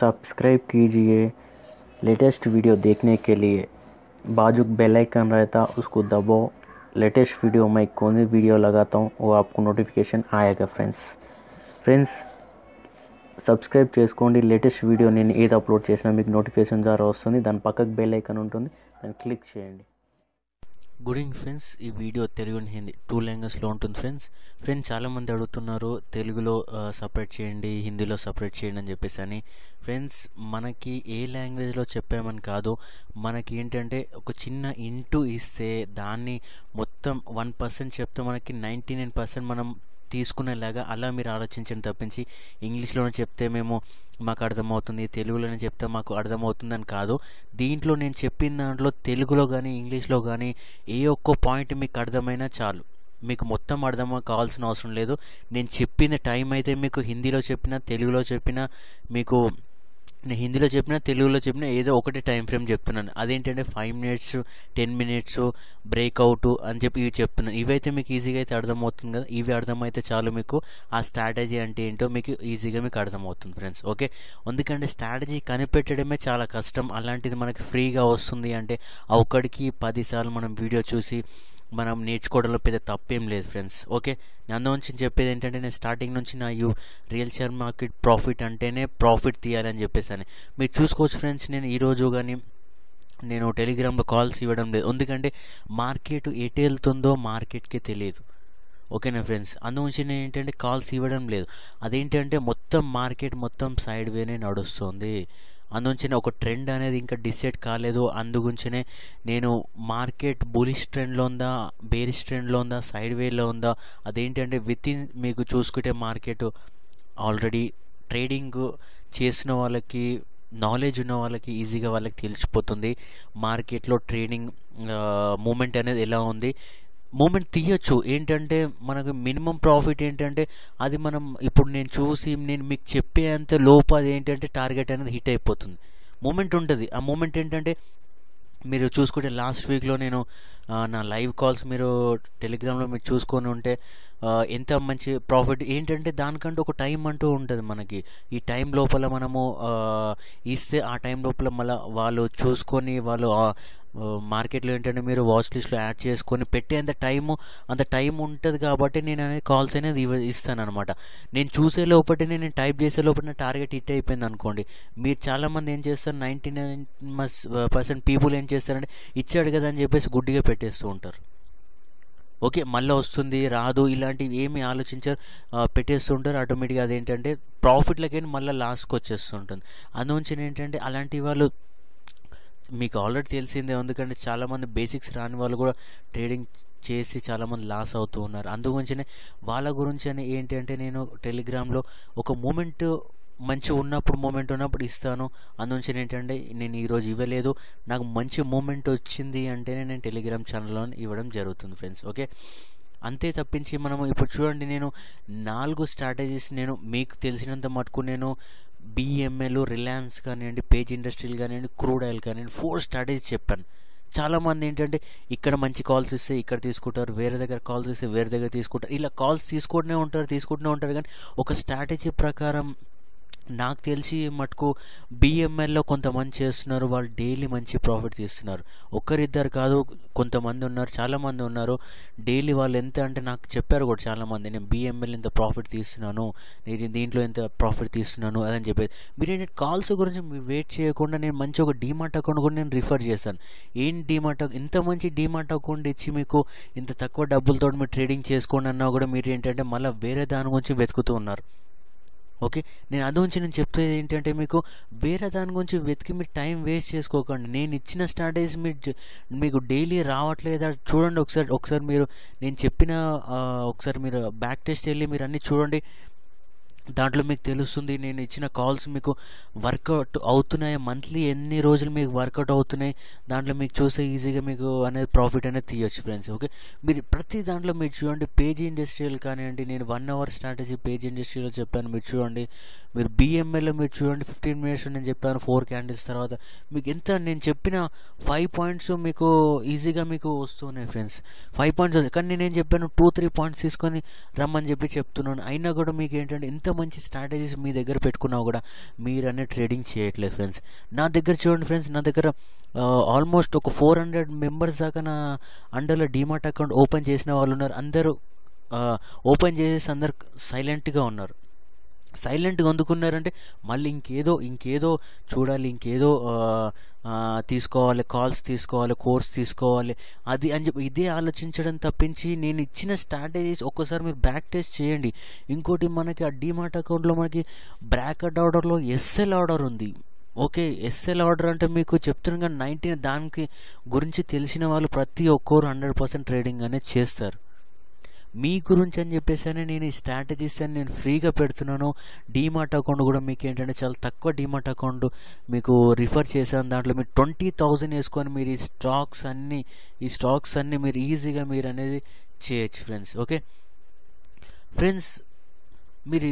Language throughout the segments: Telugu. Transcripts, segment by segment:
सब्सक्राइब कीजिए लेटेस्ट वीडियो देखने के लिए बाजू बेल आइकन रहता उसको दबो लेटेस्ट वीडियो मैं कौन सी वीडियो लगाता हूँ वो आपको नोटिफिकेशन आएगा फ्रेंड्स फ्रेंड्स सब्सक्राइब चुस्को लेटेस्ट वीडियो नीन एपलोडा नोटिफिकेशन द्वारा वस्तु दिन पक्क बेल्कन उ क्लिक గుడ్ ఈవినింగ్ ఫ్రెండ్స్ ఈ వీడియో తెలుగు హిందీ టూ లాంగ్వేజ్లో ఉంటుంది ఫ్రెండ్స్ ఫ్రెండ్స్ చాలామంది అడుగుతున్నారు తెలుగులో సపరేట్ చేయండి హిందీలో సపరేట్ చేయండి అని చెప్పేసి అని ఫ్రెండ్స్ మనకి ఏ లాంగ్వేజ్లో చెప్పామని కాదు మనకి ఏంటంటే ఒక చిన్న ఇంటూ ఇస్తే దాన్ని మొత్తం వన్ పర్సెంట్ చెప్తే మనకి నైంటీ నైన్ పర్సెంట్ మనం తీసుకునేలాగా అలా మీరు ఆలోచించండి తప్పించి ఇంగ్లీష్లోనే చెప్తే మేము మాకు అర్థమవుతుంది తెలుగులోనే చెప్తే మాకు అర్థమవుతుందని కాదు దీంట్లో నేను చెప్పిన దాంట్లో తెలుగులో కానీ ఇంగ్లీష్లో కానీ ఏ ఒక్క పాయింట్ మీకు అర్థమైనా చాలు మీకు మొత్తం అర్థం కావాల్సిన అవసరం లేదు నేను చెప్పిన టైం అయితే మీకు హిందీలో చెప్పిన తెలుగులో చెప్పిన మీకు నేను హిందీలో చెప్పినా తెలుగులో చెప్పినా ఏదో ఒకటి టైం ఫ్రేమ్ చెప్తున్నాను అదేంటంటే five minutes ten minutes breakout అని చెప్పి ఇవి చెప్తున్నాను ఇవైతే మీకు ఈజీగా అయితే అర్థమవుతుంది కదా ఇవి అర్థమైతే చాలు మీకు ఆ స్ట్రాటజీ అంటే ఏంటో మీకు ఈజీగా మీకు అర్థమవుతుంది ఫ్రెండ్స్ ఓకే ఎందుకంటే స్ట్రాటజీ కనిపెట్టడమే చాలా కష్టం అలాంటిది మనకి ఫ్రీగా వస్తుంది అంటే ఒకటికి ఒక్కడికి పదిసార్లు మనం వీడియో చూసి మనం నేర్చుకోవడంలో పెద్ద తప్పేం లేదు ఫ్రెండ్స్ ఓకే నేను నుంచి చెప్పేది ఏంటంటే నేను స్టార్టింగ్ నుంచి నా యూ రియల్ షేర్ మార్కెట్ ప్రాఫిట్ అంటేనే ప్రాఫిట్ తీయాలని చెప్పేసాను మీరు చూసుకోవచ్చు ఫ్రెండ్స్ నేను ఈరోజు కానీ నేను టెలిగ్రామ్లో కాల్స్ ఇవ్వడం లేదు ఎందుకంటే మార్కెట్ ఎటు వెళ్తుందో మార్కెట్కే తెలియదు ఓకేనా ఫ్రెండ్స్ అందుగురించి నేను ఏంటంటే కాల్స్ ఇవ్వడం లేదు అదేంటంటే మొత్తం మార్కెట్ మొత్తం సైడ్ వేనే నడుస్తుంది అందుంచనే ఒక ట్రెండ్ అనేది ఇంకా డిసైడ్ కాలేదు అందుగుంచనే నేను మార్కెట్ బులిష్ ట్రెండ్లో ఉందా బేరిష్ ట్రెండ్లో ఉందా సైడ్ వేలో ఉందా అదేంటంటే విత్ ఇన్ మీకు చూసుకుంటే మార్కెట్ ఆల్రెడీ ట్రేడింగ్ చేసిన వాళ్ళకి నాలెడ్జ్ ఉన్న వాళ్ళకి ఈజీగా వాళ్ళకి తెలిసిపోతుంది మార్కెట్లో ట్రేడింగ్ మూమెంట్ అనేది ఎలా ఉంది మూమెంట్ తీయొచ్చు ఏంటంటే మనకు మినిమం ప్రాఫిట్ ఏంటంటే అది మనం ఇప్పుడు నేను చూసి నేను మీకు చెప్పేంత లోపు అది ఏంటంటే టార్గెట్ అనేది హిట్ అయిపోతుంది మూమెంట్ ఉంటుంది ఆ మూమెంట్ ఏంటంటే మీరు చూసుకుంటే లాస్ట్ వీక్లో నేను నా లైవ్ కాల్స్ మీరు టెలిగ్రామ్లో మీరు చూసుకొని ఉంటే ఎంత మంచి ప్రాఫిట్ ఏంటంటే దానికంటే ఒక టైం అంటూ ఉంటుంది మనకి ఈ టైం లోపల మనము ఇస్తే ఆ టైం లోపల మళ్ళీ వాళ్ళు చూసుకొని వాళ్ళు మార్కెట్లో ఏంటంటే మీరు వాచ్ లిస్ట్లో యాడ్ చేసుకొని పెట్టేంత టైము అంత టైం ఉంటుంది కాబట్టి నేను అనేది కాల్స్ అనేది ఇస్తాను అనమాట నేను చూసే లోపలనే నేను టైప్ చేసే లోపల టార్గెట్ హిట్ అయిపోయింది అనుకోండి మీరు చాలామంది ఏం చేస్తారు నైంటీ నైన్ పర్సెంట్ పీపుల్ ఏం చేస్తారంటే ఇచ్చాడు కదా అని చెప్పేసి గుడ్డిగా పెట్టేస్తూ ఉంటారు ఓకే మళ్ళీ వస్తుంది రాదు ఇలాంటివి ఏమి ఆలోచించారు పెట్టేస్తుంటారు ఆటోమేటిక్గా అదేంటంటే ప్రాఫిట్లకైనా మళ్ళీ లాస్ట్కి వచ్చేస్తుంటుంది అందుంచి ఏంటంటే అలాంటి వాళ్ళు మీకు ఆల్రెడీ తెలిసిందే ఎందుకంటే చాలామంది బేసిక్స్ రాని వాళ్ళు కూడా ట్రేడింగ్ చేసి చాలామంది లాస్ అవుతూ ఉన్నారు అందుగురించనే వాళ్ళ గురించి అని ఏంటంటే నేను టెలిగ్రామ్లో ఒక మూమెంట్ మంచి ఉన్నప్పుడు మూమెంట్ ఉన్నప్పుడు ఇస్తాను అందుంచి ఏంటంటే నేను ఈరోజు ఇవ్వలేదు నాకు మంచి మూమెంట్ వచ్చింది అంటేనే నేను టెలిగ్రామ్ ఛానల్లో ఇవ్వడం జరుగుతుంది ఫ్రెండ్స్ ఓకే అంతే తప్పించి మనము ఇప్పుడు చూడండి నేను నాలుగు స్ట్రాటజీస్ నేను మీకు తెలిసినంత మటుకు నేను బిఎంఎల్ రిలయన్స్ కానివ్వండి పేజ్ ఇండస్ట్రీల్ కానివ్వండి క్రూడ్ ఆయిల్ కానివ్వండి ఫోర్ స్ట్రాటజీస్ చెప్పాను చాలామంది ఏంటంటే ఇక్కడ మంచి కాల్స్ ఇస్తే ఇక్కడ తీసుకుంటారు వేరే దగ్గర కాల్స్ ఇస్తే వేరే దగ్గర తీసుకుంటారు ఇలా కాల్స్ తీసుకుంటూనే ఉంటారు తీసుకుంటూనే ఉంటారు కానీ ఒక స్ట్రాటజీ ప్రకారం నాకు తెలిసి మటుకు బిఎంఎల్లో కొంతమంది చేస్తున్నారు వాళ్ళు డైలీ మంచి ప్రాఫిట్ తీస్తున్నారు ఒక్కరిద్దరు కాదు కొంతమంది ఉన్నారు చాలామంది ఉన్నారు డైలీ వాళ్ళు ఎంత అంటే నాకు చెప్పారు కూడా చాలామంది నేను బిఎంఎల్ ఇంత ప్రాఫిట్ తీస్తున్నాను నేను దీంట్లో ఎంత ప్రాఫిట్ తీస్తున్నాను అదని చెప్పేది మీరు ఏంటంటే కాల్స్ గురించి వెయిట్ చేయకుండా నేను మంచి ఒక డీమార్ట్ అకౌంట్ కూడా నేను రిఫర్ చేశాను ఏం డీమార్ట్ ఇంత మంచి డీమార్ట్ అకౌంట్ ఇచ్చి మీకు ఇంత తక్కువ డబ్బులతో మీరు ట్రేడింగ్ చేసుకోండి అన్నా కూడా మీరు ఏంటంటే మళ్ళీ వేరే దాని గురించి వెతుకుతూ ఉన్నారు ఓకే నేను అది నుంచి నేను చెప్తుంది ఏంటంటే మీకు వేరే దాని గురించి వెతికి మీరు టైం వేస్ట్ చేసుకోకండి నేను ఇచ్చిన స్ట్రాటజీస్ మీరు మీకు డైలీ రావట్లేదా చూడండి ఒకసారి ఒకసారి మీరు నేను చెప్పిన ఒకసారి మీరు బ్యాక్ టెస్ట్ వెళ్ళి మీరు అన్నీ చూడండి దాంట్లో మీకు తెలుస్తుంది నేను ఇచ్చిన కాల్స్ మీకు వర్కౌట్ అవుతున్నాయి మంత్లీ ఎన్ని రోజులు మీకు వర్కౌట్ అవుతున్నాయి దాంట్లో మీకు చూస్తే ఈజీగా మీకు అనేది ప్రాఫిట్ అనేది తీయొచ్చు ఫ్రెండ్స్ ఓకే మీరు ప్రతి దాంట్లో మీరు చూడండి పేజీ ఇండస్ట్రియల్ కానివ్వండి నేను వన్ అవర్ స్ట్రాటజీ పేజీ ఇండస్ట్రీలో చెప్పాను మీరు చూడండి మీరు బీఎంఎల్లో మీరు చూడండి ఫిఫ్టీన్ మినిట్స్ నేను చెప్పాను ఫోర్ క్యాండిల్స్ తర్వాత మీకు ఎంత నేను చెప్పిన ఫైవ్ పాయింట్స్ మీకు ఈజీగా మీకు వస్తున్నాయి ఫ్రెండ్స్ ఫైవ్ పాయింట్స్ కానీ నేను చెప్పాను టూ త్రీ పాయింట్స్ తీసుకొని రమ్మని చెప్పి చెప్తున్నాను అయినా కూడా మీకు ఏంటంటే ఇంత మంచి స్ట్రాటజీస్ మీ దగ్గర పెట్టుకున్నా కూడా మీరనే ట్రేడింగ్ చేయట్లేదు ఫ్రెండ్స్ నా దగ్గర చూడండి ఫ్రెండ్స్ నా దగ్గర ఆల్మోస్ట్ ఒక ఫోర్ హండ్రెడ్ మెంబర్స్ దాకా నా అండర్లో డీమార్ట్ అకౌంట్ ఓపెన్ చేసిన వాళ్ళు ఉన్నారు అందరూ ఓపెన్ చేసేసి అందరు సైలెంట్గా ఉన్నారు సైలెంట్గా అందుకున్నారంటే మళ్ళీ ఇంకేదో ఇంకేదో చూడాలి ఇంకేదో తీసుకోవాలి కాల్స్ తీసుకోవాలి కోర్స్ తీసుకోవాలి అది అని చెప్పి ఇదే ఆలోచించడం తప్పించి నేను ఇచ్చిన స్ట్రాటజీస్ ఒక్కసారి మీరు బ్యాక్ టెస్ట్ చేయండి ఇంకోటి మనకి ఆ డిమార్ట్ అకౌంట్లో మనకి బ్రాకెట్ ఆర్డర్లో ఎస్ఎల్ ఆర్డర్ ఉంది ఓకే ఎస్ఎల్ ఆర్డర్ అంటే మీకు చెప్తున్నాను కానీ నైన్టీన్ దానికి గురించి తెలిసిన వాళ్ళు ప్రతి ఒక్కరు హండ్రెడ్ పర్సెంట్ ట్రేడింగ్ అనేది చేస్తారు మీ గురించి అని చెప్పేసి నేను ఈ స్ట్రాటజీస్ అని నేను ఫ్రీగా పెడుతున్నాను డీమార్ట్ అకౌంట్ కూడా మీకు ఏంటంటే చాలా తక్కువ డీమార్ట్ అకౌంట్ మీకు రిఫర్ చేశాను దాంట్లో మీరు ట్వంటీ థౌజండ్ వేసుకొని మీరు ఈ స్టాక్స్ అన్నీ ఈ స్టాక్స్ అన్నీ మీరు ఈజీగా మీరు అనేది చేయొచ్చు ఫ్రెండ్స్ ఓకే ఫ్రెండ్స్ మీరు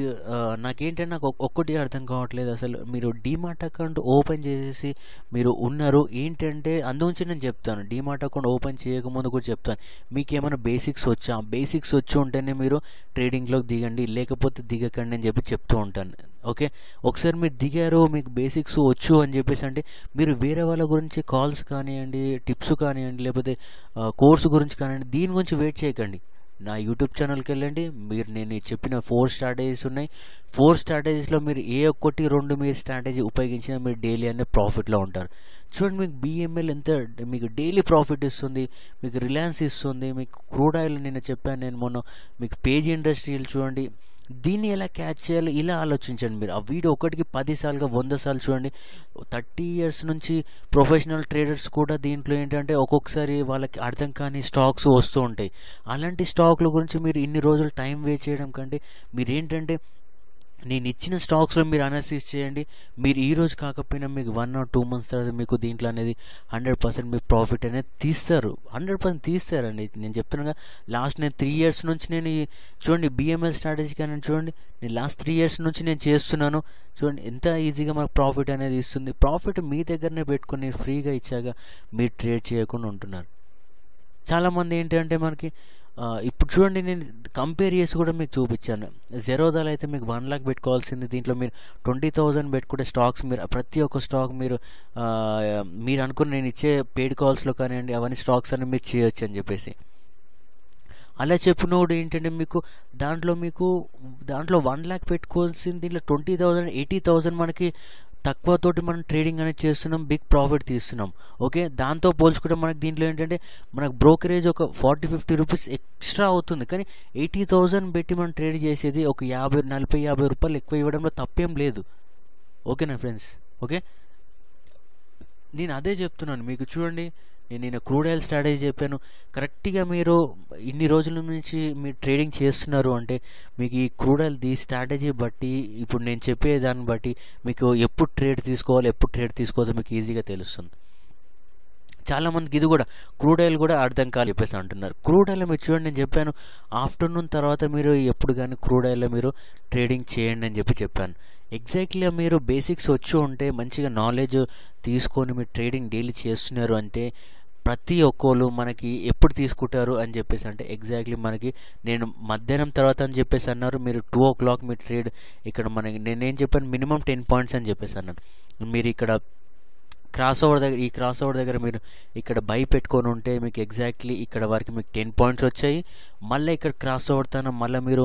నాకేంటంటే నాకు ఒక్కటి అర్థం కావట్లేదు అసలు మీరు డీమార్ట్ అకౌంట్ ఓపెన్ చేసేసి మీరు ఉన్నారు ఏంటంటే అందుంచి నేను చెప్తాను డీమార్ట్ అకౌంట్ ఓపెన్ చేయకముందు కూడా చెప్తాను మీకు ఏమైనా బేసిక్స్ వచ్చా బేసిక్స్ వచ్చి ఉంటేనే మీరు ట్రేడింగ్లోకి దిగండి లేకపోతే దిగకండి అని చెప్పి చెప్తూ ఉంటాను ఓకే ఒకసారి మీరు దిగారు మీకు బేసిక్స్ వచ్చు అని చెప్పేసి అంటే మీరు వేరే వాళ్ళ గురించి కాల్స్ కానివ్వండి టిప్స్ కానివ్వండి లేకపోతే కోర్సు గురించి కానివ్వండి దీని గురించి వెయిట్ చేయకండి నా యూట్యూబ్ ఛానల్కి వెళ్ళండి మీరు నేను చెప్పిన ఫోర్ స్ట్రాటజీస్ ఉన్నాయి ఫోర్ స్ట్రాటజీస్లో మీరు ఏ ఒక్కటి రెండు మీరు స్ట్రాటజీ ఉపయోగించినా మీరు డైలీ అనే ప్రాఫిట్లో ఉంటారు చూడండి మీకు బిఎంఎల్ ఎంత మీకు డైలీ ప్రాఫిట్ ఇస్తుంది మీకు రిలయన్స్ ఇస్తుంది మీకు క్రూడ్ ఆయిల్ నేను చెప్పాను నేను మొన్న మీకు పేజీ ఇండస్ట్రీలు చూడండి దీన్ని ఎలా క్యాచ్ చేయాలి ఇలా ఆలోచించండి మీరు ఆ వీడియో ఒకటికి పదిసార్లుగా వంద సార్లు చూడండి థర్టీ ఇయర్స్ నుంచి ప్రొఫెషనల్ ట్రేడర్స్ కూడా దీంట్లో ఏంటంటే ఒక్కొక్కసారి వాళ్ళకి అర్థం కాని స్టాక్స్ వస్తూ ఉంటాయి అలాంటి స్టాక్ల గురించి మీరు ఇన్ని రోజులు టైం వేస్ట్ చేయడం కంటే మీరేంటంటే నేను ఇచ్చిన స్టాక్స్లో మీరు అనాలిసిస్ చేయండి మీరు ఈ రోజు కాకపోయినా మీకు వన్ ఆర్ టూ మంత్స్ తర్వాత మీకు దీంట్లో అనేది హండ్రెడ్ పర్సెంట్ మీకు ప్రాఫిట్ అనేది తీస్తారు హండ్రెడ్ పర్సెంట్ తీస్తారండి నేను చెప్తున్నాగా లాస్ట్ నేను త్రీ ఇయర్స్ నుంచి నేను చూడండి బిఎంఎల్ స్ట్రాటజీ కానీ చూడండి నేను లాస్ట్ త్రీ ఇయర్స్ నుంచి నేను చేస్తున్నాను చూడండి ఎంత ఈజీగా మనకు ప్రాఫిట్ అనేది ఇస్తుంది ప్రాఫిట్ మీ దగ్గరనే పెట్టుకొని ఫ్రీగా ఇచ్చాక మీరు ట్రేడ్ చేయకుండా ఉంటున్నారు చాలామంది ఏంటంటే మనకి ఇప్పుడు చూడండి నేను కంపేర్ చేసి కూడా మీకు చూపించాను జెరోదాలో అయితే మీకు వన్ లాక్ పెట్టుకోవాల్సింది దీంట్లో మీరు ట్వంటీ థౌజండ్ పెట్టుకుంటే స్టాక్స్ మీరు ప్రతి ఒక్క స్టాక్ మీరు మీరు అనుకున్న నేను ఇచ్చే పేడ్ కాల్స్లో కానివ్వండి అవన్నీ స్టాక్స్ అని మీరు చేయొచ్చు అని చెప్పేసి అలా చెప్పినోడు ఏంటంటే మీకు దాంట్లో మీకు దాంట్లో వన్ ల్యాక్ పెట్టుకోవాల్సింది దీంట్లో ట్వంటీ థౌజండ్ ఎయిటీ థౌజండ్ మనకి తక్కువతోటి మనం ట్రేడింగ్ అనేది చేస్తున్నాం బిగ్ ప్రాఫిట్ తీస్తున్నాం ఓకే దాంతో పోల్చుకుంటే మనకు దీంట్లో ఏంటంటే మనకు బ్రోకరేజ్ ఒక ఫార్టీ ఫిఫ్టీ రూపీస్ ఎక్స్ట్రా అవుతుంది కానీ ఎయిటీ థౌజండ్ పెట్టి మనం ట్రేడ్ చేసేది ఒక యాభై నలభై యాభై రూపాయలు ఎక్కువ ఇవ్వడంలో తప్పేం లేదు ఓకేనా ఫ్రెండ్స్ ఓకే నేను అదే చెప్తున్నాను మీకు చూడండి నేను నేను క్రూడ్ స్ట్రాటజీ చెప్పాను కరెక్ట్గా మీరు ఇన్ని రోజుల నుంచి మీరు ట్రేడింగ్ చేస్తున్నారు అంటే మీకు ఈ క్రూడ్ ది స్ట్రాటజీ బట్టి ఇప్పుడు నేను చెప్పే దాన్ని బట్టి మీకు ఎప్పుడు ట్రేడ్ తీసుకోవాలి ఎప్పుడు ట్రేడ్ తీసుకోవాలో మీకు ఈజీగా తెలుస్తుంది చాలామందికి ఇది కూడా క్రూడ్ ఆయిల్ కూడా అర్థం కాదు చెప్పేసి అంటున్నారు క్రూడ్ ఆయిల్ మీరు చూడండి నేను చెప్పాను ఆఫ్టర్నూన్ తర్వాత మీరు ఎప్పుడు కానీ క్రూడ్ ఆయిల్లో మీరు ట్రేడింగ్ చేయండి అని చెప్పి చెప్పాను ఎగ్జాక్ట్లీగా మీరు బేసిక్స్ వచ్చి ఉంటే మంచిగా నాలెడ్జ్ తీసుకొని మీరు ట్రేడింగ్ డైలీ చేస్తున్నారు అంటే ప్రతి ఒక్కరు మనకి ఎప్పుడు తీసుకుంటారు అని చెప్పేసి అంటే ఎగ్జాక్ట్లీ మనకి నేను మధ్యాహ్నం తర్వాత అని చెప్పేసి అన్నారు మీరు టూ ఓ క్లాక్ మీ ట్రేడ్ ఇక్కడ మనకి నేనేం చెప్పాను మినిమం టెన్ పాయింట్స్ అని చెప్పేసి అన్నాను మీరు ఇక్కడ క్రాస్ ఓవర్ దగ్గర ఈ క్రాస్ ఓవర్ దగ్గర మీరు ఇక్కడ బై పెట్టుకొని ఉంటే మీకు ఎగ్జాక్ట్లీ ఇక్కడ వరకు మీకు టెన్ పాయింట్స్ వచ్చాయి మళ్ళీ ఇక్కడ క్రాస్ ఓవర్ తన మళ్ళీ మీరు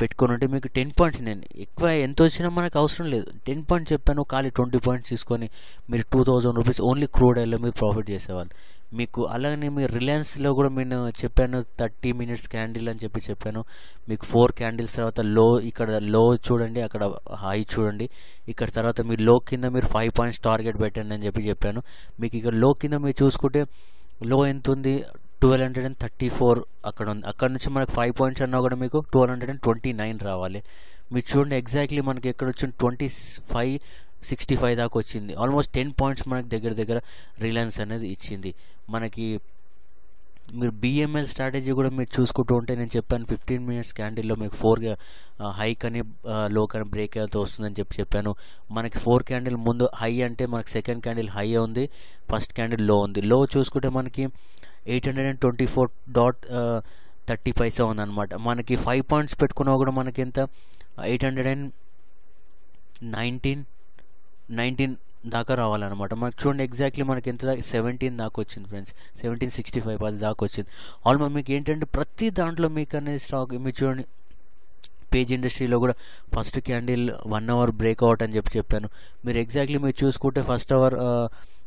పెట్టుకొని ఉంటే మీకు టెన్ పాయింట్స్ నేను ఎక్కువ ఎంత వచ్చినా మనకు అవసరం లేదు టెన్ పాయింట్స్ చెప్పాను ఖాళీ ట్వంటీ పాయింట్స్ తీసుకొని మీరు two thousand rupees only crude ఆయిల్లో మీరు ప్రాఫిట్ చేసేవాళ్ళు మీకు అలాగే మీ రిలయన్స్లో కూడా నేను చెప్పాను థర్టీ మినిట్స్ క్యాండిల్ అని చెప్పి చెప్పాను మీకు ఫోర్ క్యాండిల్స్ తర్వాత లో ఇక్కడ లో చూడండి అక్కడ హై చూడండి ఇక్కడ తర్వాత మీరు లో కింద మీరు ఫైవ్ పాయింట్స్ టార్గెట్ పెట్టండి అని చెప్పి చెప్పాను మీకు ఇక్కడ లో కింద మీరు చూసుకుంటే లో ఎంత ఉంది twelve hundred and thirty four అక్కడ ఉంది అక్కడ నుంచి మనకు ఫైవ్ పాయింట్స్ అన్నా కూడా మీకు twelve hundred and twenty nine రావాలి మీరు చూడండి ఎగ్జాక్ట్లీ మనకి ఎక్కడ వచ్చింది ట్వంటీ ఫైవ్ సిక్స్టీ ఫైవ్ దాకా వచ్చింది ఆల్మోస్ట్ టెన్ పాయింట్స్ మనకు దగ్గర దగ్గర రిలయన్స్ అనేది ఇచ్చింది మనకి మీరు బిఎంఎల్ స్ట్రాటజీ కూడా మీరు చూసుకుంటూ ఉంటే నేను చెప్పాను ఫిఫ్టీన్ మినిట్స్ క్యాండిల్లో మీకు ఫోర్ హై కానీ లో కానీ బ్రేక్ అవుతూ వస్తుందని చెప్పి చెప్పాను మనకి ఫోర్ క్యాండిల్ ముందు హై అంటే మనకి సెకండ్ క్యాండిల్ హై ఉంది ఫస్ట్ క్యాండిల్ లో ఉంది లో చూసుకుంటే మనకి eight hundred and twenty four dot thirty పైసా ఉందన్నమాట మనకి ఫైవ్ పాయింట్స్ పెట్టుకున్నా కూడా మనకి ఎంత eight hundred and nineteen nineteen దాకా రావాలన్నమాట మనకు చూడండి ఎగ్జాక్ట్లీ మనకి ఎంత సెవెంటీన్ దాకా వచ్చింది ఫ్రెండ్స్ సెవెంటీన్ సిక్స్టీ ఫైవ్ అది దాకా వచ్చింది ఆల్మోస్ట్ మీకు ఏంటంటే ప్రతి దాంట్లో మీకు అనేది స్టాక్ మీరు చూడండి పేజ్ ఇండస్ట్రీలో కూడా first candle one hour breakout అని చెప్పి చెప్పాను మీరు ఎగ్జాక్ట్లీ మీరు చూసుకుంటే ఫస్ట్ అవర్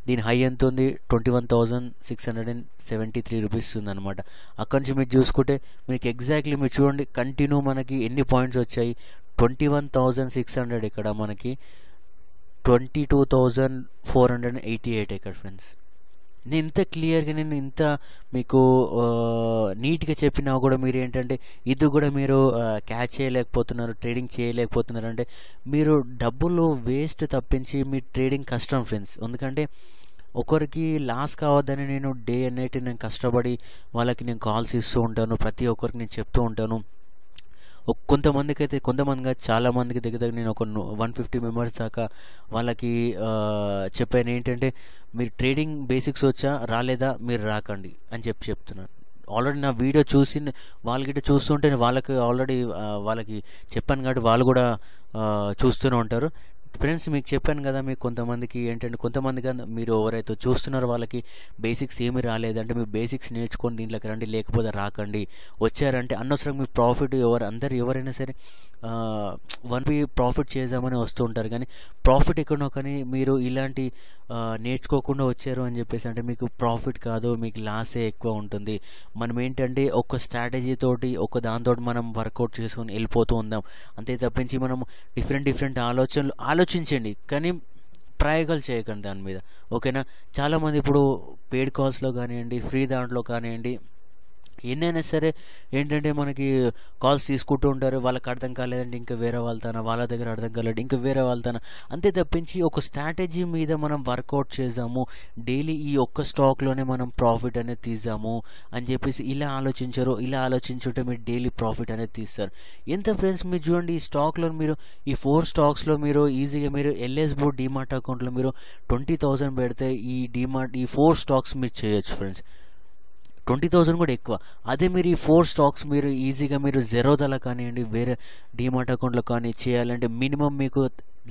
దీని హై ఎంత ఉంది twenty one thousand six hundred and seventy three rupees ఉందన్నమాట అక్కడి నుంచి మీరు చూసుకుంటే మీకు ఎగ్జాక్ట్లీ మీరు చూడండి కంటిన్యూ మనకి ఎన్ని పాయింట్స్ వచ్చాయి twenty one thousand six hundred ఇక్కడ మనకి twenty two thousand four hundred eighty eight ఎక్కడ ఫ్రెండ్స్ నేను ఇంత క్లియర్గా నేను ఇంత మీకు నీట్గా చెప్పినా కూడా మీరు ఏంటంటే ఇది కూడా మీరు క్యాచ్ చేయలేకపోతున్నారు ట్రేడింగ్ చేయలేకపోతున్నారు అంటే మీరు డబ్బులు వేస్ట్ తప్పించి మీ ట్రేడింగ్ కష్టం ఫ్రెండ్స్ ఎందుకంటే ఒకరికి లాస్ కావద్దని నేను డే అండ్ నైట్ నేను కష్టపడి వాళ్ళకి నేను కాల్స్ ఇస్తూ ఉంటాను ప్రతి ఒక్కరికి నేను చెప్తూ ఉంటాను కొంతమందికి అయితే కొంతమందిగా చాలామందికి దగ్గర దగ్గర నేను ఒక వన్ ఫిఫ్టీ మెంబర్స్ దాకా వాళ్ళకి చెప్పాను ఏంటంటే మీరు ట్రేడింగ్ బేసిక్స్ వచ్చా రాలేదా మీరు రాకండి అని చెప్పి చెప్తున్నాను ఆల్రెడీ నా వీడియో చూసి వాళ్ళకి చూస్తుంటే వాళ్ళకి ఆల్రెడీ వాళ్ళకి చెప్పాను కాబట్టి వాళ్ళు కూడా చూస్తూనే ఉంటారు ఫ్రెండ్స్ మీకు చెప్పాను కదా మీకు కొంతమందికి ఏంటంటే కదా మీరు ఎవరైతే చూస్తున్నారో వాళ్ళకి బేసిక్స్ ఏమి రాలేదంటే మీరు బేసిక్స్ నేర్చుకొని దీంట్లోకి రండి లేకపోతే రాకండి వచ్చారంటే అనవసరం మీ ప్రాఫిట్ ఎవరు అందరు ఎవరైనా సరే వన్ పీ ప్రాఫిట్ చేద్దామని వస్తూ ఉంటారు కానీ ప్రాఫిట్ ఎక్కడో కానీ మీరు ఇలాంటి నేర్చుకోకుండా వచ్చారు అని చెప్పేసి అంటే మీకు ప్రాఫిట్ కాదు మీకు లాసే ఎక్కువ ఉంటుంది మనం ఏంటంటే ఒక స్ట్రాటజీ తోటి ఒక దానితోటి మనం వర్కౌట్ చేసుకొని వెళ్ళిపోతూ ఉందాం అంతే తప్పించి మనం డిఫరెంట్ డిఫరెంట్ ఆలోచనలు ఆలోచన ఆలోచించండి కానీ ప్రయోగాలు చేయకండి దాని మీద ఓకేనా చాలామంది ఇప్పుడు పెయిడ్ కాల్స్లో కానివ్వండి ఫ్రీ దాంట్లో కానివ్వండి ఎన్నైనా సరే ఏంటంటే మనకి కాల్స్ తీసుకుంటూ ఉంటారు వాళ్ళకి అర్థం కాలేదంటే ఇంకా వేరే వాళ్ళతోన వాళ్ళ దగ్గర అర్థం కాలేదు ఇంకా వేరే వాళ్ళతోన అంతే తప్పించి ఒక స్ట్రాటజీ మీద మనం వర్కౌట్ చేసాము డైలీ ఈ ఒక్క స్టాక్లోనే మనం ప్రాఫిట్ అనేది తీసాము అని చెప్పేసి ఇలా ఆలోచించరు ఇలా ఆలోచించుంటే మీరు డైలీ ప్రాఫిట్ అనేది తీస్తారు ఎంత ఫ్రెండ్స్ మీరు చూడండి ఈ స్టాక్లో మీరు ఈ ఫోర్ స్టాక్స్లో మీరు ఈజీగా మీరు ఎల్ఎస్ బోర్డ్ డిమార్ట్ అకౌంట్లో మీరు ట్వంటీ థౌజండ్ పెడితే ఈ డిమార్ట్ ఈ ఫోర్ స్టాక్స్ మీరు చేయొచ్చు ఫ్రెండ్స్ ట్వంటీ థౌజండ్ కూడా ఎక్కువ అదే మీరు ఈ ఫోర్ స్టాక్స్ మీరు ఈజీగా మీరు జెరోదాలో కానివ్వండి వేరే డీమార్ట్ అకౌంట్లో కానీ చేయాలంటే మినిమం మీకు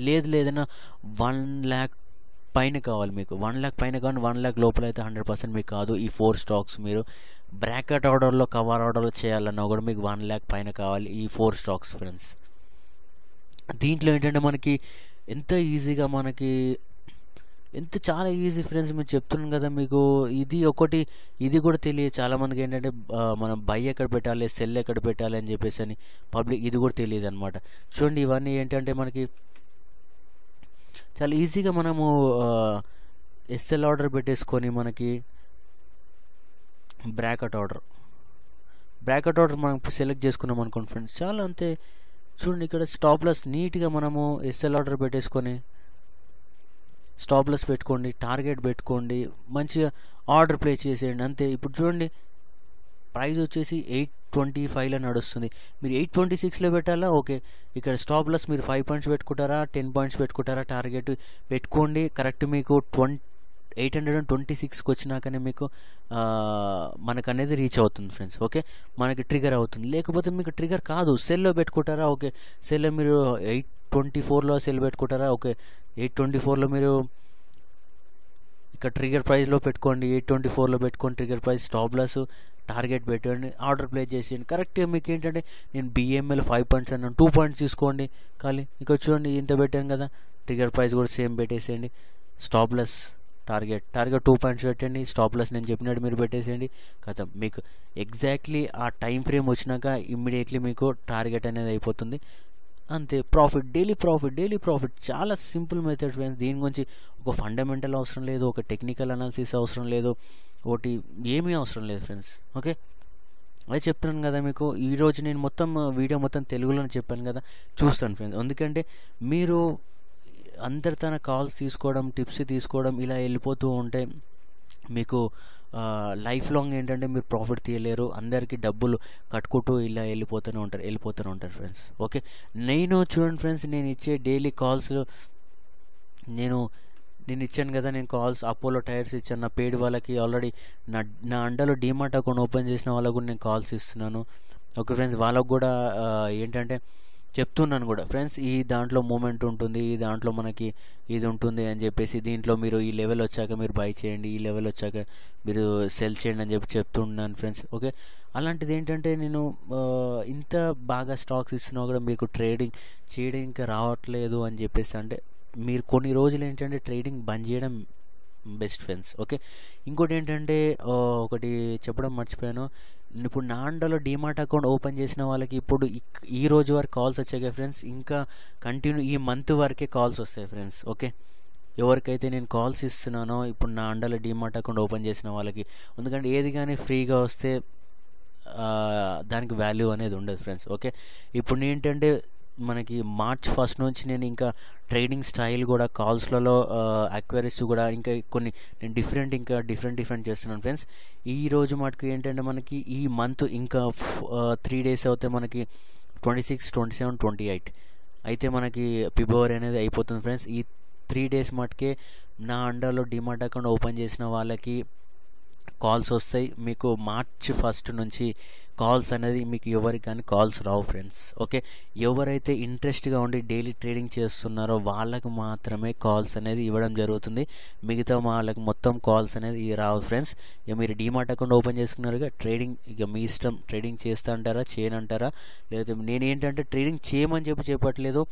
లేదు లేదన్నా వన్ ల్యాక్ పైన కావాలి మీకు వన్ ల్యాక్ పైన కానీ వన్ ల్యాక్ లోపల అయితే హండ్రెడ్ పర్సెంట్ మీకు కాదు ఈ ఫోర్ స్టాక్స్ మీరు బ్రాకెట్ ఆర్డర్లో కవర్ ఆర్డర్లో చేయాలన్నా కూడా మీకు వన్ ల్యాక్ పైన కావాలి ఈ ఫోర్ స్టాక్స్ ఫ్రెండ్స్ దీంట్లో ఏంటంటే మనకి ఎంత ఈజీగా మనకి ఎంత చాలా ఈజీ ఫ్రెండ్స్ మీరు చెప్తున్నాను కదా మీకు ఇది ఒకటి ఇది కూడా తెలియదు చాలామందికి ఏంటంటే మనం బై ఎక్కడ పెట్టాలి సెల్ ఎక్కడ పెట్టాలి అని చెప్పేసి అని పబ్లిక్ ఇది కూడా తెలియదు అనమాట చూడండి ఇవన్నీ ఏంటంటే మనకి చాలా ఈజీగా మనము ఎస్ఎల్ ఆర్డర్ పెట్టేసుకొని మనకి బ్రాకెట్ ఆర్డర్ బ్రాకెట్ ఆర్డర్ మనం సెలెక్ట్ చేసుకున్నాం అనుకోండి ఫ్రెండ్స్ చాలా అంతే చూడండి ఇక్కడ స్టాప్ నీట్గా మనము ఎస్ఎల్ ఆర్డర్ పెట్టేసుకొని స్టాప్లెస్ పెట్టుకోండి టార్గెట్ పెట్టుకోండి మంచిగా ఆర్డర్ ప్లే చేసేయండి అంతే ఇప్పుడు చూడండి ప్రైస్ వచ్చేసి ఎయిట్ ట్వంటీ ఫైవ్లో నడుస్తుంది మీరు ఎయిట్ ట్వంటీ సిక్స్లో పెట్టాలా ఓకే ఇక్కడ స్టాప్ మీరు ఫైవ్ పాయింట్స్ పెట్టుకుంటారా టెన్ పాయింట్స్ పెట్టుకుంటారా టార్గెట్ పెట్టుకోండి కరెక్ట్ మీకు twenty eight hundred and twenty సిక్స్కి వచ్చినాకనే మీకు మనకు అనేది రీచ్ అవుతుంది ఫ్రెండ్స్ ఓకే మనకి ట్రిగర్ అవుతుంది లేకపోతే మీకు ట్రిగర్ కాదు సెల్లో పెట్టుకుంటారా ఓకే సెల్లో మీరు ఎయిట్ ట్వంటీ ఫోర్లో సెల్ పెట్టుకుంటారా ఓకే ఎయిట్ ట్వంటీ ఫోర్లో మీరు ఇక ట్రిగర్ ప్రైస్లో పెట్టుకోండి ఎయిట్ ట్వంటీ ఫోర్లో పెట్టుకోండి trigger price stop loss target పెట్టండి ఆర్డర్ ప్లేస్ చేసేయండి కరెక్ట్గా మీకు ఏంటంటే నేను బిఎంఎల్ ఫైవ్ పాయింట్స్ అన్నాను టూ పాయింట్స్ తీసుకోండి ఖాళీ ఇక చూడండి ఇంత పెట్టాను కదా ట్రిగర్ ప్రైస్ కూడా సేమ్ పెట్టేసేయండి stop loss target target two points పెట్టండి స్టాప్ లాస్ నేను చెప్పినట్టు మీరు పెట్టేసేయండి కదా మీకు ఎగ్జాక్ట్లీ ఆ టైం ఫ్రేమ్ వచ్చినాక ఇమ్మీడియట్లీ మీకు టార్గెట్ అనేది అయిపోతుంది అంతే profit daily profit daily profit చాలా సింపుల్ మెథడ్ ఫ్రెండ్స్ దీని గురించి ఒక ఫండమెంటల్ అవసరం లేదు ఒక టెక్నికల్ అనాలిసిస్ అవసరం లేదు ఒకటి ఏమీ అవసరం లేదు ఫ్రెండ్స్ ఓకే అదే చెప్తున్నాను కదా మీకు ఈరోజు నేను మొత్తం వీడియో మొత్తం తెలుగులోనే చెప్పాను కదా చూస్తాను ఫ్రెండ్స్ ఎందుకంటే మీరు అందరి తన కాల్స్ తీసుకోవడం టిప్స్ తీసుకోవడం ఇలా వెళ్ళిపోతూ ఉంటే మీకు లైఫ్ లాంగ్ ఏంటంటే మీరు ప్రాఫిట్ తీయలేరు అందరికీ డబ్బులు కట్టుకుంటూ ఇలా వెళ్ళిపోతూనే ఉంటారు వెళ్ళిపోతూనే ఉంటారు ఫ్రెండ్స్ ఓకే నేను చూడండి ఫ్రెండ్స్ నేను ఇచ్చే డైలీ కాల్స్ నేను నేను ఇచ్చాను కదా నేను కాల్స్ అపోలో టైర్స్ ఇచ్చాను నా పేడ్ వాళ్ళకి ఆల్రెడీ నా నా అండలో డిమార్ట్ అకౌంట్ ఓపెన్ చేసిన వాళ్ళకు నేను కాల్స్ ఇస్తున్నాను ఓకే ఫ్రెండ్స్ వాళ్ళకు కూడా ఏంటంటే చెప్తున్నాను కూడా ఫ్రెండ్స్ ఈ దాంట్లో మూమెంట్ ఉంటుంది ఈ దాంట్లో మనకి ఇది ఉంటుంది అని చెప్పేసి దీంట్లో మీరు ఈ లెవెల్ వచ్చాక మీరు బై చేయండి ఈ లెవెల్ వచ్చాక మీరు సెల్ చేయండి అని చెప్పి చెప్తున్నాను ఫ్రెండ్స్ ఓకే అలాంటిది ఏంటంటే నేను ఇంత బాగా స్టాక్స్ ఇస్తున్నా కూడా మీకు ట్రేడింగ్ చేయడం ఇంకా రావట్లేదు అని చెప్పేసి అంటే మీరు కొన్ని రోజులు ఏంటంటే ట్రేడింగ్ బంద్ చేయడం బెస్ట్ ఫ్రెండ్స్ ఓకే ఇంకోటి ఏంటంటే ఒకటి చెప్పడం మర్చిపోయాను ఇప్పుడు నాండలో డిమార్ట్ అకౌంట్ ఓపెన్ చేసిన వాళ్ళకి ఇప్పుడు ఈ రోజు వరకు కాల్స్ వచ్చాయి కదా ఫ్రెండ్స్ ఇంకా కంటిన్యూ ఈ మంత్ వరకే కాల్స్ వస్తాయి ఫ్రెండ్స్ ఓకే ఎవరికైతే నేను కాల్స్ ఇస్తున్నానో ఇప్పుడు నా అండలో డిమార్ట్ అకౌంట్ ఓపెన్ చేసిన వాళ్ళకి ఎందుకంటే ఏది కానీ ఫ్రీగా వస్తే దానికి వాల్యూ అనేది ఉండదు ఫ్రెండ్స్ ఓకే ఇప్పుడు ఏంటంటే మనకి మార్చ్ ఫస్ట్ నుంచి నేను ఇంకా ట్రేడింగ్ స్టైల్ కూడా కాల్స్లలో అక్వైరీస్ కూడా ఇంకా కొన్ని నేను డిఫరెంట్ ఇంకా డిఫరెంట్ డిఫరెంట్ చేస్తున్నాను ఫ్రెండ్స్ ఈ రోజు మటుకు ఏంటంటే మనకి ఈ మంత్ ఇంకా త్రీ డేస్ అయితే మనకి twenty six twenty seven twenty eight అయితే మనకి ఫిబ్రవరి అనేది అయిపోతుంది ఫ్రెండ్స్ ఈ త్రీ డేస్ మటుకే నా అండర్లో డిమార్ట్ అకౌంట్ ఓపెన్ చేసిన వాళ్ళకి కాల్స్ వస్తాయి మీకు మార్చ్ ఫస్ట్ నుంచి కాల్స్ అనేది మీకు ఎవరికి కానీ కాల్స్ రావు ఫ్రెండ్స్ ఓకే ఎవరైతే ఇంట్రెస్ట్గా ఉండి డైలీ ట్రేడింగ్ చేస్తున్నారో వాళ్ళకు మాత్రమే కాల్స్ అనేది ఇవ్వడం జరుగుతుంది మిగతా వాళ్ళకి మొత్తం కాల్స్ అనేది రావు ఫ్రెండ్స్ ఇక మీరు డిమార్ట్ అకౌంట్ ఓపెన్ చేసుకున్నారు ఇక ట్రేడింగ్ ఇక మీ ఇష్టం ట్రేడింగ్ చేస్తా అంటారా చేయనంటారా లేకపోతే నేను ఏంటంటే ట్రేడింగ్ చేయమని చెప్పి చెప్పట్లేదు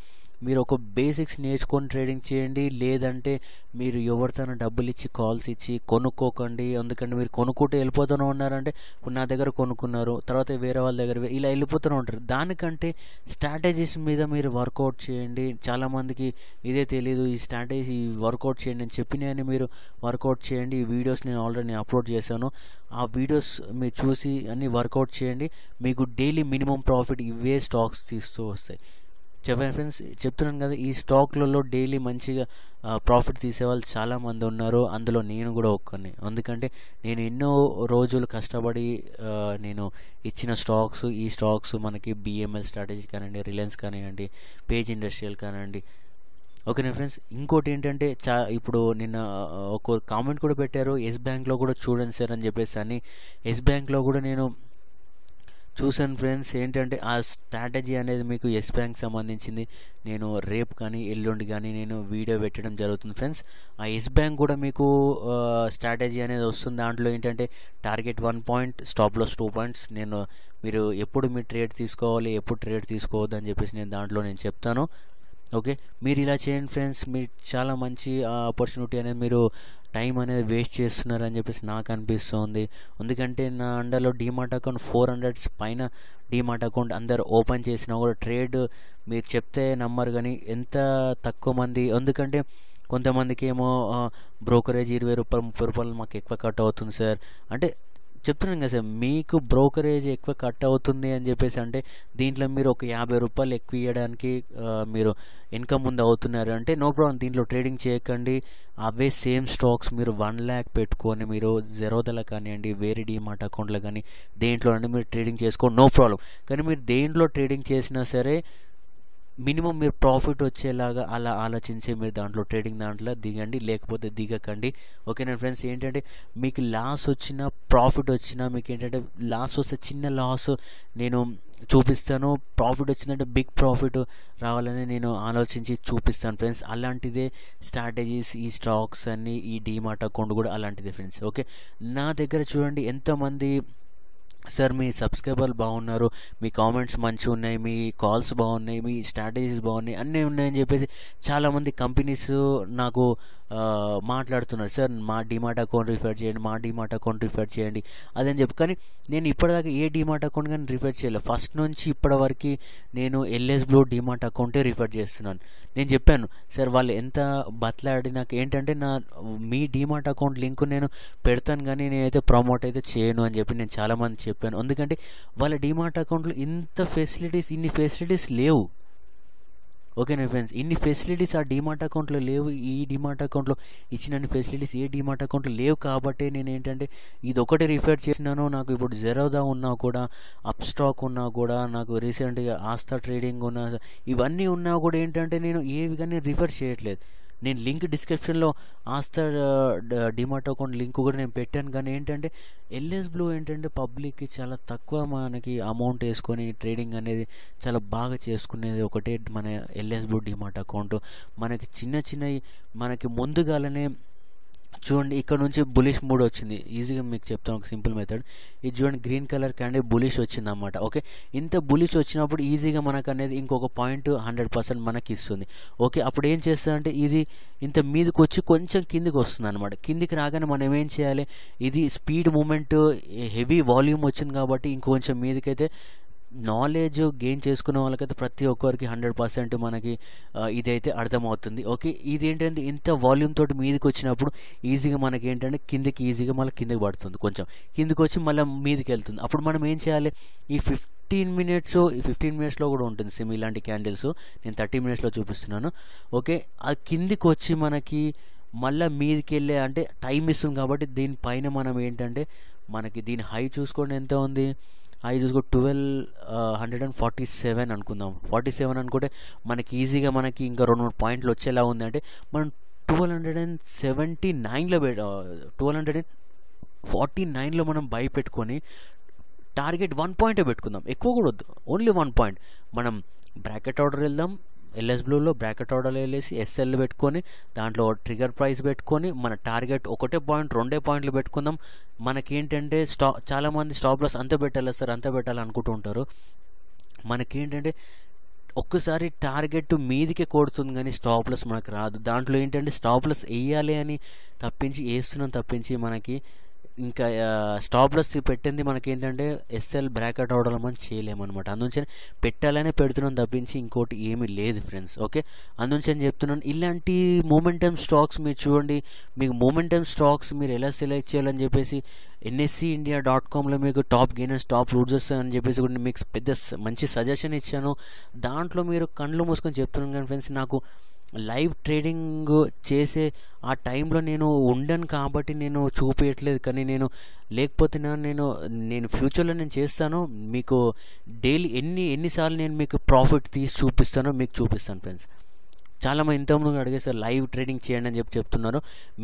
మీరు ఒక బేసిక్స్ నేర్చుకొని ట్రేడింగ్ చేయండి లేదంటే మీరు ఎవరితోనో డబ్బులు ఇచ్చి కాల్స్ ఇచ్చి కొనుక్కోకండి ఎందుకంటే మీరు కొనుక్కుంటూ వెళ్ళిపోతూనే ఉన్నారంటే నా దగ్గర కొనుక్కున్నారు తర్వాత వేరే వాళ్ళ దగ్గర ఇలా వెళ్ళిపోతూనే ఉంటారు దానికంటే స్ట్రాటజీస్ మీద మీరు వర్కౌట్ చేయండి చాలామందికి ఇదే తెలియదు ఈ స్ట్రాటజీ వర్కౌట్ చేయండి నేను చెప్పినవన్నీ మీరు వర్కౌట్ చేయండి ఈ వీడియోస్ నేను ఆల్రెడీ అప్లోడ్ చేశాను ఆ వీడియోస్ మీరు చూసి అన్నీ వర్కౌట్ చేయండి మీకు డైలీ మినిమం ప్రాఫిట్ ఇవే స్టాక్స్ తీస్తూ వస్తాయి ఫ్రెండ్స్ చెప్తున్నాను కదా ఈ స్టాక్లలో డైలీ మంచిగా ప్రాఫిట్ తీసేవాళ్ళు చాలామంది ఉన్నారు అందులో నేను కూడా ఒక్కరిని ఎందుకంటే నేను ఎన్నో రోజులు కష్టపడి నేను ఇచ్చిన స్టాక్స్ ఈ స్టాక్స్ మనకి బిఎంఎల్ స్ట్రాటజీ కానివ్వండి రిలయన్స్ కానివ్వండి పేజ్ ఇండస్ట్రియల్ కానివ్వండి ఓకేనా ఫ్రెండ్స్ ఇంకోటి ఏంటంటే చా ఇప్పుడు నిన్న ఒక కామెంట్ కూడా పెట్టారు ఎస్ బ్యాంక్లో కూడా చూడండి సార్ అని చెప్పేసి అని ఎస్ బ్యాంక్లో కూడా నేను చూసాను ఫ్రెండ్స్ ఏంటంటే ఆ స్ట్రాటజీ అనేది మీకు ఎస్ బ్యాంక్ సంబంధించింది నేను రేపు కానీ ఎల్లుండి కానీ నేను వీడియో పెట్టడం జరుగుతుంది ఫ్రెండ్స్ ఆ ఎస్ బ్యాంక్ కూడా మీకు స్ట్రాటజీ అనేది వస్తుంది దాంట్లో ఏంటంటే target one point stop loss two points నేను మీరు ఎప్పుడు మీ ట్రేడ్ తీసుకోవాలి ఎప్పుడు ట్రేడ్ తీసుకోవద్దు అని చెప్పేసి నేను దాంట్లో నేను చెప్తాను ఓకే మీరు ఇలా చేయండి ఫ్రెండ్స్ మీరు చాలా మంచి ఆపర్చునిటీ అనేది మీరు టైం అనేది వేస్ట్ చేస్తున్నారని చెప్పేసి నాకు అనిపిస్తుంది ఎందుకంటే నా అండర్లో డీమార్ట్ అకౌంట్ ఫోర్ హండ్రెడ్స్ పైన డీమార్ట్ అకౌంట్ అందరు ఓపెన్ చేసినా కూడా ట్రేడ్ మీరు చెప్తే నమ్మరు కానీ ఎంత తక్కువ మంది ఎందుకంటే కొంతమందికి ఏమో బ్రోకరేజ్ ఇరవై రూపాయలు ముప్పై రూపాయలు మాకు ఎక్కువ కట్ అవుతుంది సార్ అంటే చెప్తున్నాను కదా సార్ మీకు బ్రోకరేజ్ ఎక్కువ కట్ అవుతుంది అని చెప్పేసి అంటే దీంట్లో మీరు ఒక యాభై రూపాయలు ఎక్కువ ఇవ్వడానికి మీరు ఇన్కమ్ ముందు అవుతున్నారు అంటే నో ప్రాబ్లం దీంట్లో ట్రేడింగ్ చేయకండి అవే సేమ్ స్టాక్స్ మీరు వన్ ల్యాక్ పెట్టుకొని మీరు జెరోదల కానివ్వండి వేరే డిమార్ట్ అకౌంట్లో కానీ దేంట్లో మీరు ట్రేడింగ్ చేసుకోండి నో ప్రాబ్లం కానీ మీరు దేంట్లో ట్రేడింగ్ చేసినా సరే మినిమం మీరు ప్రాఫిట్ వచ్చేలాగా అలా ఆలోచించి మీరు దాంట్లో ట్రేడింగ్ దాంట్లో దిగండి లేకపోతే దిగకండి ఓకేనా ఫ్రెండ్స్ ఏంటంటే మీకు లాస్ వచ్చినా ప్రాఫిట్ వచ్చినా మీకు ఏంటంటే లాస్ వస్తే చిన్న లాస్ నేను చూపిస్తాను ప్రాఫిట్ వచ్చిందంటే బిగ్ ప్రాఫిట్ రావాలని నేను ఆలోచించి చూపిస్తాను ఫ్రెండ్స్ అలాంటిదే స్ట్రాటజీస్ ఈ స్టాక్స్ అన్నీ ఈ డీమార్ట్ అకౌంట్ కూడా అలాంటిదే ఫ్రెండ్స్ ఓకే నా దగ్గర చూడండి ఎంతోమంది సార్ మీ సబ్స్క్రైబర్లు బాగున్నారు మీ కామెంట్స్ మంచి ఉన్నాయి మీ కాల్స్ బాగున్నాయి మీ స్ట్రాటజీస్ బాగున్నాయి అన్నీ ఉన్నాయని చెప్పేసి చాలామంది కంపెనీస్ నాకు మాట్లాడుతున్నారు సార్ మా డిమార్ట్ అకౌంట్ రిఫర్ చేయండి మా డిమార్ట్ అకౌంట్ రిఫర్ చేయండి అదని చెప్పి కానీ నేను ఇప్పటిదాకా ఏ డిమార్ట్ అకౌంట్ కానీ రిఫర్ చేయలేదు ఫస్ట్ నుంచి ఇప్పటివరకు నేను ఎల్ఎస్ బ్లూ డిమార్ట్ అకౌంటే రిఫర్ చేస్తున్నాను నేను చెప్పాను సార్ వాళ్ళు ఎంత బతలాడి నాకు ఏంటంటే నా మీ డిమార్ట్ అకౌంట్ లింక్ నేను పెడతాను కానీ నేనైతే ప్రమోట్ అయితే చేయను అని చెప్పి నేను చాలామంది చెప్పాను ఎందుకంటే వాళ్ళ డిమార్ట్ అకౌంట్లో ఇంత ఫెసిలిటీస్ ఇన్ని ఫెసిలిటీస్ లేవు ఓకేనా ఫ్రెండ్స్ ఇన్ని ఫెసిలిటీస్ ఆ డిమార్ట్ అకౌంట్లో లేవు ఈ డిమార్ట్ అకౌంట్లో ఇచ్చినన్ని ఫెసిలిటీస్ ఏ డిమార్ట్ అకౌంట్లో లేవు కాబట్టి నేను ఏంటంటే ఇది ఒకటి రిఫర్ చేసినాను నాకు ఇప్పుడు జెరోదా ఉన్నా కూడా అప్ స్టాక్ ఉన్నా కూడా నాకు రీసెంట్గా ఆస్థా ట్రేడింగ్ ఉన్నా ఇవన్నీ ఉన్నా కూడా ఏంటంటే నేను ఏవి కానీ రిఫర్ చేయట్లేదు నేను లింక్ డిస్క్రిప్షన్లో ఆస్థర్ డిమాట్ అకౌంట్ లింక్ కూడా నేను పెట్టాను కానీ ఏంటంటే ఎల్ఎస్ బ్లూ ఏంటంటే పబ్లిక్కి చాలా తక్కువ మనకి అమౌంట్ వేసుకొని ట్రేడింగ్ అనేది చాలా బాగా చేసుకునేది ఒకటే మన ఎల్ఎస్ బ్లూ డిమాట్ అకౌంట్ మనకి చిన్న చిన్న మనకి ముందుగాలనే చూడండి ఇక్కడ నుంచి బులిష్ మూడ్ వచ్చింది ఈజీగా మీకు చెప్తాను ఒక సింపుల్ మెథడ్ ఇది చూడండి గ్రీన్ కలర్ క్యాండిల్ బులిష్ వచ్చింది అనమాట ఓకే ఇంత బులిష్ వచ్చినప్పుడు ఈజీగా మనకు అనేది ఇంకొక పాయింట్ హండ్రెడ్ పర్సెంట్ మనకి ఇస్తుంది ఓకే అప్పుడు ఏం చేస్తుందంటే ఇది ఇంత మీదకి వచ్చి కొంచెం కిందికి వస్తుంది అనమాట కిందికి రాగానే మనం ఏం చేయాలి ఇది స్పీడ్ మూమెంట్ హెవీ వాల్యూమ్ వచ్చింది కాబట్టి ఇంకొంచెం మీదకైతే నాలెడ్జ్ గెయిన్ చేసుకున్న వాళ్ళకైతే ప్రతి ఒక్కరికి హండ్రెడ్ పర్సెంట్ మనకి ఇదైతే అర్థమవుతుంది ఓకే ఇది ఏంటంటే ఇంత వాల్యూమ్ తోటి మీదకి వచ్చినప్పుడు ఈజీగా మనకి ఏంటంటే కిందకి ఈజీగా మళ్ళీ కిందకి పడుతుంది కొంచెం కిందకి వచ్చి మళ్ళీ మీదకి వెళ్తుంది అప్పుడు మనం ఏం చేయాలి ఈ ఫిఫ్టీన్ మినిట్స్ ఈ ఫిఫ్టీన్ మినిట్స్లో కూడా ఉంటుంది సిమ్ ఇలాంటి క్యాండిల్స్ నేను థర్టీ మినిట్స్లో చూపిస్తున్నాను ఓకే ఆ కిందికి వచ్చి మనకి మళ్ళీ మీదకి వెళ్ళే అంటే టైం ఇస్తుంది కాబట్టి దీనిపైన మనం ఏంటంటే మనకి దీని హై చూసుకోండి ఎంత ఉంది ఐ చూసుకో twelve hundred and forty seven అనుకుందాం ఫార్టీ సెవెన్ అనుకుంటే మనకి ఈజీగా మనకి ఇంకా రెండు మూడు పాయింట్లు వచ్చేలా ఉంది అంటే మనం ట్వెల్వ్ హండ్రెడ్ అండ్ సెవెంటీ నైన్లో ట్వెల్వ్ హండ్రెడ్ అండ్ ఫార్టీ నైన్లో మనం బై పెట్టుకొని టార్గెట్ వన్ పాయింటే పెట్టుకుందాం ఎక్కువ కూడా వద్దు ఓన్లీ వన్ పాయింట్ మనం బ్రాకెట్ ఆర్డర్ వెళ్దాం ఎల్ఎస్ బ్లూలో బ్రాకెట్ ఆర్డర్ వెళ్ళేసి ఎస్ఎల్ పెట్టుకొని దాంట్లో ట్రిగర్ ప్రైస్ పెట్టుకొని మన టార్గెట్ ఒకటే పాయింట్ రెండే పాయింట్లు పెట్టుకుందాం మనకేంటంటే స్టా చాలామంది స్టాప్ లాస్ అంత పెట్టాలి సార్ అంత పెట్టాలి అనుకుంటూ ఉంటారు మనకేంటంటే ఒక్కసారి టార్గెట్ మీదికే కొడుతుంది కానీ స్టాప్లస్ మనకు రాదు దాంట్లో ఏంటంటే స్టాప్లెస్ వేయాలి అని తప్పించి వేస్తున్నాం తప్పించి మనకి ఇంకా స్టాప్లెస్ పెట్టింది మనకేంటంటే ఎస్ఎల్ బ్రాకెట్ అవడం అని చేయలేమన్నమాట అందుంచని పెట్టాలనే పెడుతున్నాను తప్పించి ఇంకోటి ఏమీ లేదు ఫ్రెండ్స్ ఓకే అందుంచని చెప్తున్నాను ఇలాంటి మూమెంటమ్ స్టాక్స్ మీరు చూడండి మీకు మూమెంటమ్ స్టాక్స్ మీరు ఎలా సెలెక్ట్ చేయాలని చెప్పేసి ఎన్ఎస్సి ఇండియా డాట్ కామ్లో మీకు టాప్ గెయినర్స్ టాప్ లూజర్స్ అని చెప్పేసి కూడా మీకు పెద్ద మంచి సజెషన్ ఇచ్చాను దాంట్లో మీరు కండ్లు మూసుకొని చెప్తున్నాను కానీ ఫ్రెండ్స్ నాకు లైవ్ ట్రేడింగ్ చేసే ఆ టైంలో నేను ఉండను కాబట్టి నేను చూపించట్లేదు కానీ నేను లేకపోతే నేను నేను ఫ్యూచర్లో నేను చేస్తాను మీకు డైలీ ఎన్ని ఎన్నిసార్లు నేను మీకు ప్రాఫిట్ తీసి చూపిస్తానో మీకు చూపిస్తాను ఫ్రెండ్స్ చాలామంది ఇంతకుముందు అడిగేస్తారు లైవ్ ట్రేడింగ్ చేయండి అని చెప్పి చెప్తున్నారు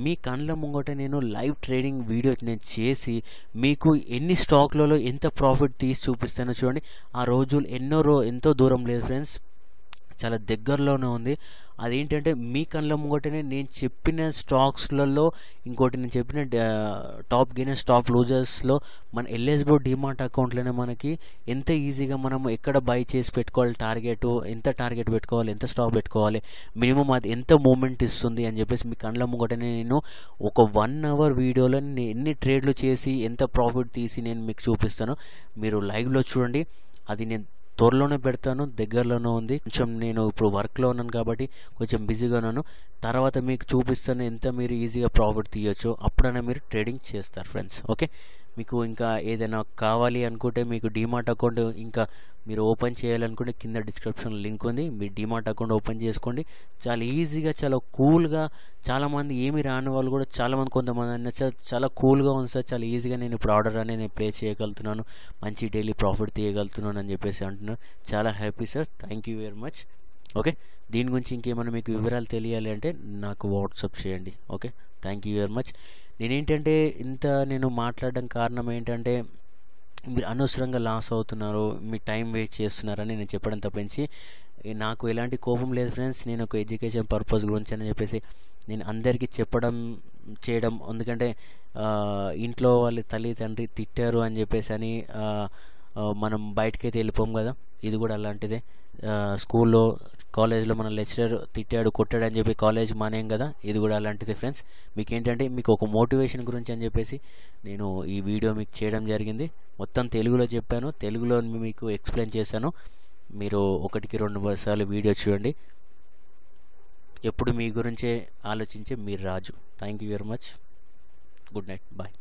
మీ కళ్ళ ముంగట నేను లైవ్ ట్రేడింగ్ వీడియో నేను చేసి మీకు ఎన్ని స్టాక్లలో ఎంత ప్రాఫిట్ తీసి చూపిస్తానో చూడండి ఆ రోజులు ఎన్నో రో ఎంతో దూరం లేదు ఫ్రెండ్స్ చాలా దగ్గరలోనే ఉంది అదేంటంటే మీ కళ్ళ ముంగటనే నేను చెప్పిన స్టాక్స్లలో ఇంకోటి నేను చెప్పిన టాప్ గెయినర్స్ టాప్ లూజర్స్లో మన ఎల్ఎస్బో డిమార్ట్ అకౌంట్లోనే మనకి ఎంత ఈజీగా మనం ఎక్కడ బై చేసి పెట్టుకోవాలి టార్గెట్ ఎంత టార్గెట్ పెట్టుకోవాలి ఎంత స్టాప్ పెట్టుకోవాలి మినిమం అది ఎంత మూమెంట్ ఇస్తుంది అని చెప్పేసి మీ కళ్ళ ముంగటనే నేను ఒక వన్ అవర్ వీడియోలో నేను ఎన్ని ట్రేడ్లు చేసి ఎంత ప్రాఫిట్ తీసి నేను మీకు చూపిస్తాను మీరు లైవ్లో చూడండి అది నేను త్వరలోనే పెడతాను దగ్గరలోనే ఉంది కొంచెం నేను ఇప్పుడు వర్క్లో ఉన్నాను కాబట్టి కొంచెం బిజీగా ఉన్నాను తర్వాత మీకు చూపిస్తాను ఎంత మీరు ఈజీగా ప్రాఫిట్ తీయొచ్చు అప్పుడైనా మీరు ట్రేడింగ్ చేస్తారు ఫ్రెండ్స్ ఓకే మీకు ఇంకా ఏదైనా కావాలి అనుకుంటే మీకు డిమార్ట్ అకౌంట్ ఇంకా మీరు ఓపెన్ చేయాలనుకుంటే కింద డిస్క్రిప్షన్ లింక్ ఉంది మీ డిమార్ట్ అకౌంట్ ఓపెన్ చేసుకోండి చాలా ఈజీగా చాలా కూల్గా చాలామంది ఏమి రాని వాళ్ళు కూడా చాలామంది కొంతమంది అన్న చాలా కూల్గా ఉంది సార్ చాలా ఈజీగా నేను ఇప్పుడు ఆర్డర్ అనేది నేను ప్లే చేయగలుగుతున్నాను మంచి డైలీ ప్రాఫిట్ తీయగలుగుతున్నాను అని చెప్పేసి అంటున్నారు చాలా happy sir thank you very much okay దీని గురించి ఇంకేమైనా మీకు వివరాలు తెలియాలి అంటే నాకు వాట్సాప్ చేయండి okay thank you very much నేనేంటంటే ఇంత నేను మాట్లాడడం కారణం ఏంటంటే మీరు అనవసరంగా లాస్ అవుతున్నారు మీ టైం వేస్ట్ చేస్తున్నారని నేను చెప్పడం తప్పించి నాకు ఎలాంటి కోపం లేదు ఫ్రెండ్స్ నేను ఒక ఎడ్యుకేషన్ పర్పస్ గురించి అని చెప్పేసి నేను అందరికీ చెప్పడం చేయడం ఎందుకంటే ఇంట్లో వాళ్ళ తల్లి తండ్రి తిట్టారు అని చెప్పేసి అని మనం బయటకైతే వెళ్ళిపోం కదా ఇది కూడా అలాంటిదే స్కూల్లో కాలేజ్లో మన లెక్చరర్ తిట్టాడు కొట్టాడు అని చెప్పి కాలేజ్ మానేం కదా ఇది కూడా అలాంటిది ఫ్రెండ్స్ మీకు ఏంటంటే మీకు ఒక మోటివేషన్ గురించి అని చెప్పేసి నేను ఈ వీడియో మీకు చేయడం జరిగింది మొత్తం తెలుగులో చెప్పాను తెలుగులో మీకు ఎక్స్ప్లెయిన్ చేశాను మీరు ఒకటికి రెండు సార్లు వీడియో చూడండి ఎప్పుడు మీ గురించే ఆలోచించే మీరు Raju thank you very much good night bye